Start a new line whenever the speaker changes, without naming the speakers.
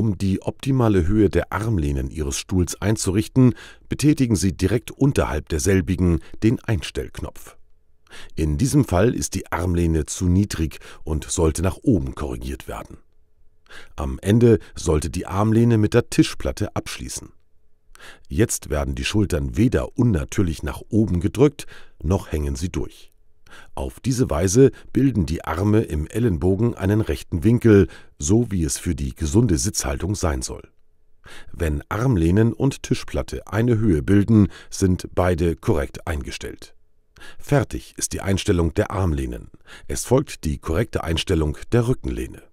Um die
optimale Höhe der Armlehnen Ihres Stuhls einzurichten, betätigen Sie direkt unterhalb derselbigen den Einstellknopf. In diesem Fall ist die Armlehne zu niedrig und sollte nach oben korrigiert werden. Am Ende sollte die Armlehne mit der Tischplatte abschließen. Jetzt werden die Schultern weder unnatürlich nach oben gedrückt, noch hängen sie durch. Auf diese Weise bilden die Arme im Ellenbogen einen rechten Winkel, so wie es für die gesunde Sitzhaltung sein soll. Wenn Armlehnen und Tischplatte eine Höhe bilden, sind beide korrekt eingestellt. Fertig ist die Einstellung der Armlehnen. Es folgt
die korrekte Einstellung der Rückenlehne.